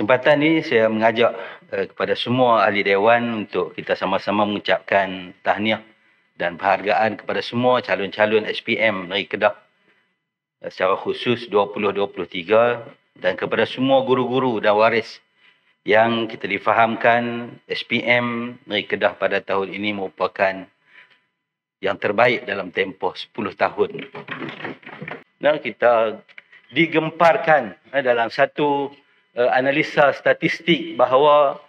kesempatan ini saya mengajak eh, kepada semua ahli dewan untuk kita sama-sama mengucapkan tahniah dan penghargaan kepada semua calon-calon SPM dari Kedah eh, secara khusus 2023 dan kepada semua guru-guru dan waris yang kita difahamkan SPM dari Kedah pada tahun ini merupakan yang terbaik dalam tempoh 10 tahun. Nah kita digemparkan eh, dalam satu uh, analisa statistik bahawa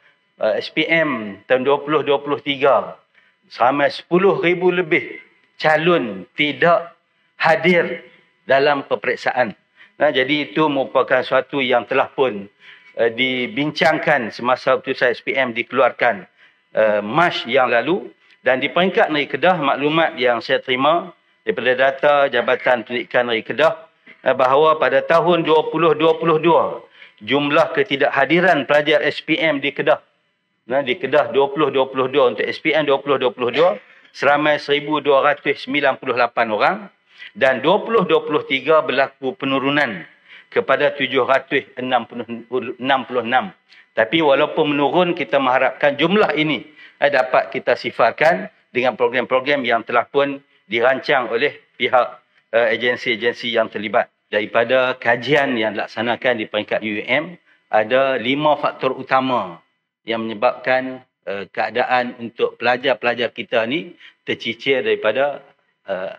uh, SPM tahun 2023 seramai 10,000 lebih calon tidak hadir dalam peperiksaan. Nah, jadi itu merupakan suatu yang telah pun uh, dibincangkan semasa putusan SPM dikeluarkan uh, Mac yang lalu dan di peringkat Negeri Kedah maklumat yang saya terima daripada data Jabatan Pendidikan Negeri Kedah uh, bahawa pada tahun 2022 jumlah ketidakhadiran pelajar SPM di Kedah. Nah, di Kedah 2022 untuk SPM 2022 seramai 1298 orang dan 2023 berlaku penurunan kepada 766. Tapi walaupun menurun kita mengharapkan jumlah ini eh, dapat kita sifarkan dengan program-program yang telah pun dirancang oleh pihak eh, agensi-agensi yang terlibat daripada kajian yang dilaksanakan di peringkat UUM ada lima faktor utama yang menyebabkan uh, keadaan untuk pelajar-pelajar kita ni tercicir daripada uh,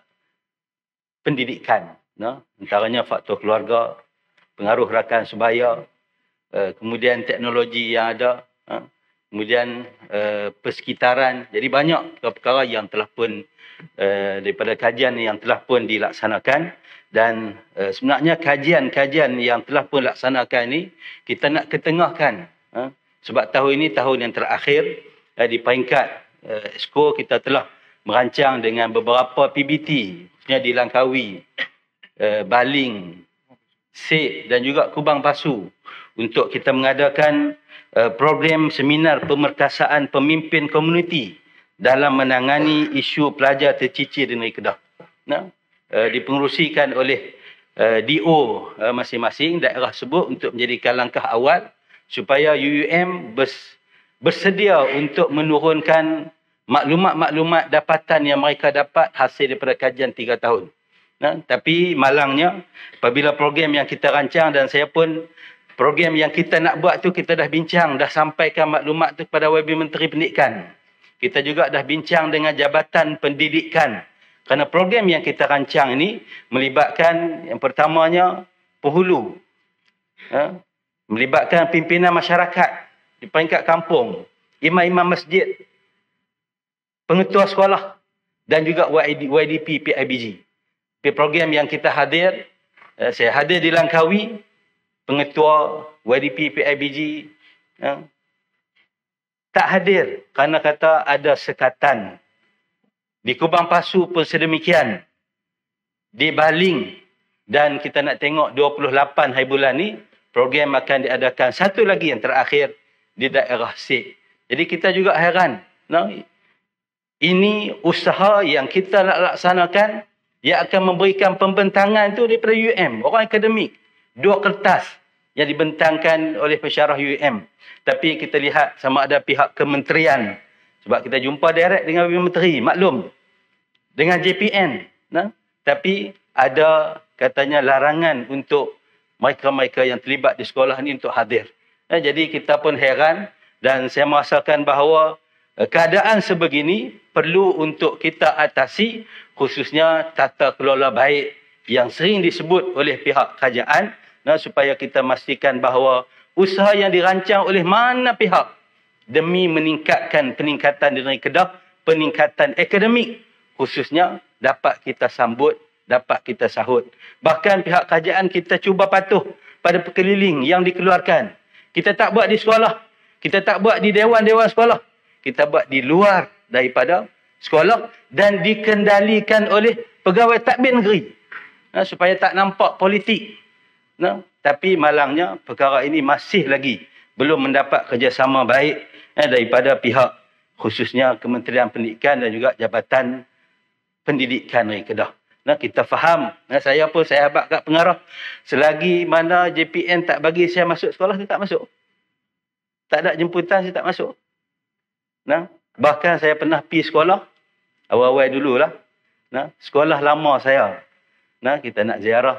pendidikan no? antaranya faktor keluarga pengaruh rakan sebaya uh, kemudian teknologi yang ada uh, kemudian uh, persekitaran jadi banyak perkara-perkara yang telah pun uh, daripada kajian yang telah pun dilaksanakan dan uh, sebenarnya kajian-kajian yang telah pun dilaksanakan ini kita nak ketengahkan uh, sebab tahun ini tahun yang terakhir uh, di peringkat uh, esko kita telah merancang dengan beberapa PBT khususnya di Langkawi uh, Baling Sik dan juga Kubang Pasu untuk kita mengadakan uh, program seminar pemerkasaan pemimpin komuniti dalam menangani isu pelajar tercicir di negeri Kedah. Nah, uh, dipengerusikan oleh uh, eh, DO uh, masing-masing daerah sebut untuk menjadikan langkah awal supaya UUM bers bersedia untuk menurunkan maklumat-maklumat dapatan yang mereka dapat hasil daripada kajian 3 tahun. Nah, tapi malangnya apabila program yang kita rancang dan saya pun Program yang kita nak buat tu kita dah bincang, dah sampaikan maklumat tu kepada YB Menteri Pendidikan. Kita juga dah bincang dengan Jabatan Pendidikan. Kerana program yang kita rancang ini melibatkan yang pertamanya pehulu. Ha? Melibatkan pimpinan masyarakat di peringkat kampung, imam-imam masjid, pengetua sekolah dan juga YDP PIBG. Program yang kita hadir, eh, saya hadir di Langkawi, pengetua YDP PIBG ya, tak hadir kerana kata ada sekatan. Di Kubang Pasu pun sedemikian. Di Baling dan kita nak tengok 28 hari bulan ni program akan diadakan. Satu lagi yang terakhir di daerah Sik. Jadi kita juga heran. No? Ini usaha yang kita nak laksanakan yang akan memberikan pembentangan itu daripada UM, orang akademik dua kertas yang dibentangkan oleh pesyarah UUM. Tapi kita lihat sama ada pihak kementerian. Sebab kita jumpa direct dengan menteri, maklum. Dengan JPN. Nah? Tapi ada katanya larangan untuk mereka-mereka yang terlibat di sekolah ini untuk hadir. Nah, jadi kita pun heran dan saya merasakan bahawa eh, keadaan sebegini perlu untuk kita atasi khususnya tata kelola baik yang sering disebut oleh pihak kerajaan nah, supaya kita memastikan bahawa usaha yang dirancang oleh mana pihak demi meningkatkan peningkatan di negeri Kedah, peningkatan akademik khususnya dapat kita sambut, dapat kita sahut. Bahkan pihak kerajaan kita cuba patuh pada perkeliling yang dikeluarkan. Kita tak buat di sekolah. Kita tak buat di dewan-dewan sekolah. Kita buat di luar daripada sekolah dan dikendalikan oleh pegawai tadbir negeri. Supaya tak nampak politik. No? Tapi malangnya perkara ini masih lagi belum mendapat kerjasama baik eh, daripada pihak khususnya Kementerian Pendidikan dan juga Jabatan Pendidikan Negeri Kedah. Nah, kita faham. Nah, saya pun saya habak kat pengarah. Selagi mana JPN tak bagi saya masuk sekolah, saya tak masuk. Tak ada jemputan, saya tak masuk. Nah, bahkan saya pernah pergi sekolah. Awal-awal dululah. Nah, sekolah lama saya. Nah, kita nak ziarah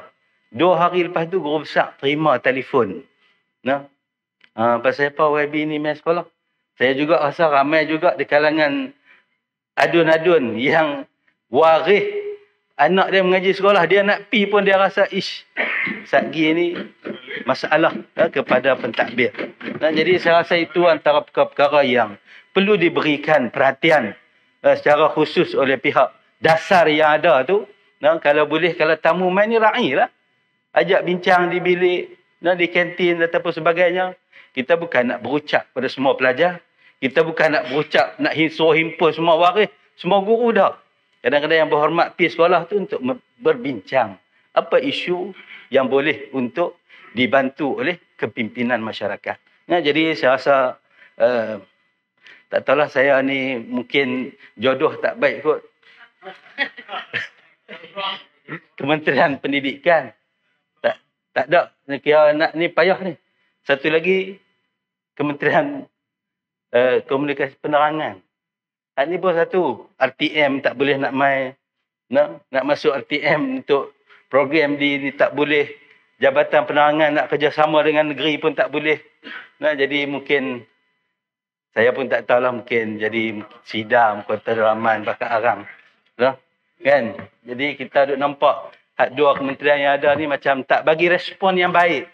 Dua hari lepas tu guru besar terima telefon. Nah. Uh, pasal apa YB ni main sekolah? Saya juga rasa ramai juga di kalangan adun-adun yang waris anak dia mengaji sekolah. Dia nak pi pun dia rasa, ish, satgi ni masalah eh, kepada pentadbir. Nah, jadi saya rasa itu antara perkara-perkara yang perlu diberikan perhatian eh, secara khusus oleh pihak dasar yang ada tu. Nah, kalau boleh, kalau tamu main ni ra'i lah ajak bincang di bilik, nah, di kantin ataupun sebagainya. Kita bukan nak berucap pada semua pelajar. Kita bukan nak berucap, nak suruh himpun semua waris. Semua guru dah. Kadang-kadang yang berhormat pergi sekolah tu untuk berbincang. Apa isu yang boleh untuk dibantu oleh kepimpinan masyarakat. Nah, ya, jadi saya rasa, uh, tak tahulah saya ni mungkin jodoh tak baik kot. Kementerian Pendidikan. Tak ada. Kira nak ni payah ni. Satu lagi, Kementerian uh, Komunikasi Penerangan. Hak ni pun satu. RTM tak boleh nak mai nak, nak masuk RTM untuk program di ni tak boleh. Jabatan Penerangan nak kerjasama dengan negeri pun tak boleh. Nah, jadi mungkin saya pun tak tahulah mungkin jadi sidam kota Rahman Pakat Aram. Nah, kan? Jadi kita duk nampak hak dua kementerian yang ada ni macam tak bagi respon yang baik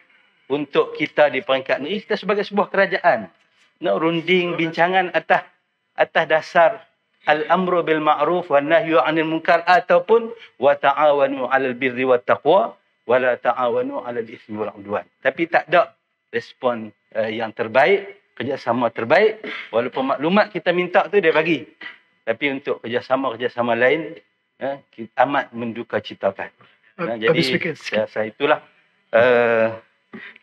untuk kita di peringkat ni. Kita sebagai sebuah kerajaan nak runding bincangan atas atas dasar al-amru bil ma'ruf wa nahyu 'anil munkar ataupun wa ta'awanu 'alal birri wat taqwa wa la ta'awanu 'alal ismi wal 'udwan. Tapi tak ada respon uh, yang terbaik, kerjasama terbaik walaupun maklumat kita minta tu dia bagi. Tapi untuk kerjasama-kerjasama lain eh, amat menduka citakan. Uh, eh, jadi saya, saya itulah eh uh,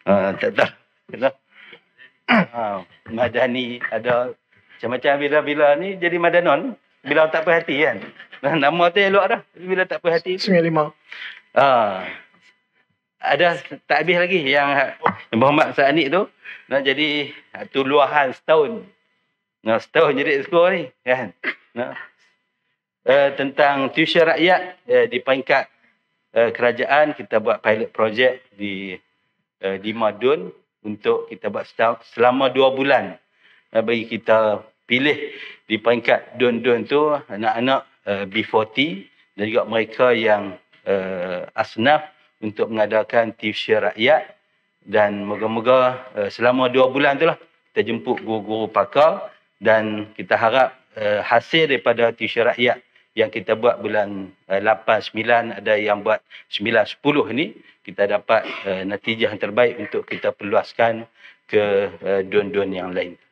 uh, tak tahu. Ha, madani ada macam-macam bila-bila ni jadi madanon bila tak perhati kan nama tu elok dah bila tak perhati 95 ha, ada tak habis lagi yang yang ha- Muhammad Sa'ani tu nak jadi ha, tu luahan setahun nah, setahun jadi sekolah ni kan nah, Eh, tentang tuisyen rakyat uh, di peringkat uh, kerajaan kita buat pilot projek di uh, di Madun untuk kita buat selama dua bulan uh, bagi kita pilih di peringkat don don tu anak-anak uh, B40 dan juga mereka yang uh, asnaf untuk mengadakan tuisyen rakyat dan moga-moga uh, selama dua bulan tu lah kita jemput guru-guru pakar dan kita harap uh, hasil daripada tuisyen rakyat yang kita buat bulan uh, 8 9 ada yang buat 9 10 ni kita dapat uh, natijah yang terbaik untuk kita perluaskan ke uh, dun-dun yang lain.